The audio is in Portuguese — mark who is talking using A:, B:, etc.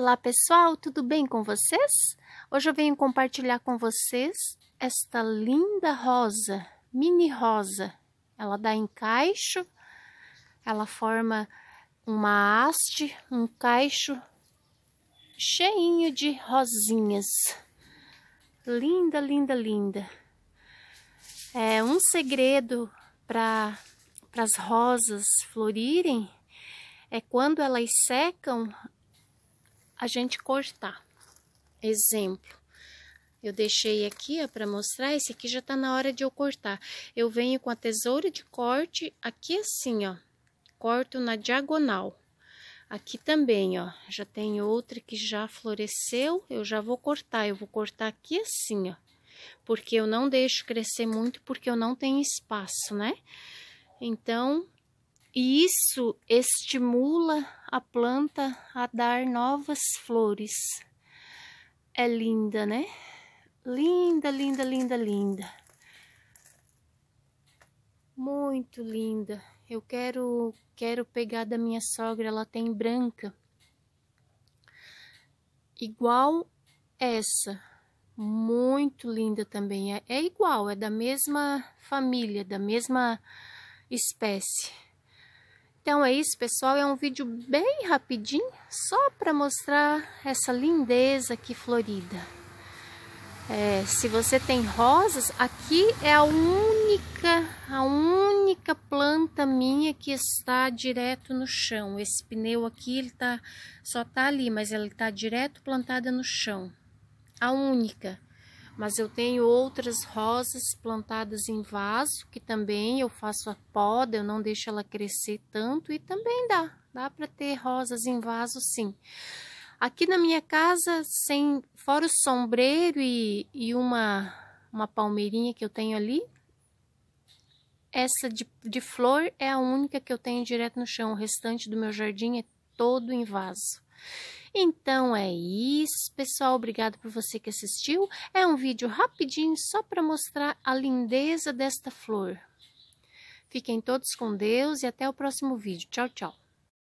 A: Olá pessoal, tudo bem com vocês? Hoje eu venho compartilhar com vocês esta linda rosa, mini rosa. Ela dá encaixo, ela forma uma haste, um caixo cheinho de rosinhas. Linda, linda, linda. É um segredo para as rosas florirem é quando elas secam, a gente cortar. Exemplo, eu deixei aqui para mostrar, esse aqui já tá na hora de eu cortar. Eu venho com a tesoura de corte aqui assim, ó, corto na diagonal. Aqui também, ó, já tem outra que já floresceu, eu já vou cortar, eu vou cortar aqui assim, ó. Porque eu não deixo crescer muito, porque eu não tenho espaço, né? Então, e isso estimula a planta a dar novas flores. É linda, né? Linda, linda, linda, linda. Muito linda. Eu quero quero pegar da minha sogra, ela tem branca. Igual essa. Muito linda também. É, é igual, é da mesma família, da mesma espécie. Então é isso, pessoal. É um vídeo bem rapidinho, só para mostrar essa lindeza aqui florida. É, se você tem rosas, aqui é a única, a única planta minha que está direto no chão. Esse pneu aqui, ele tá, só tá ali, mas ele tá direto plantada no chão. A única mas eu tenho outras rosas plantadas em vaso, que também eu faço a poda, eu não deixo ela crescer tanto e também dá, dá para ter rosas em vaso sim. Aqui na minha casa, sem fora o sombreiro e, e uma, uma palmeirinha que eu tenho ali, essa de, de flor é a única que eu tenho direto no chão, o restante do meu jardim é todo em vaso. Então é isso, pessoal. Obrigado por você que assistiu. É um vídeo rapidinho só para mostrar a lindeza desta flor. Fiquem todos com Deus e até o próximo vídeo. Tchau, tchau.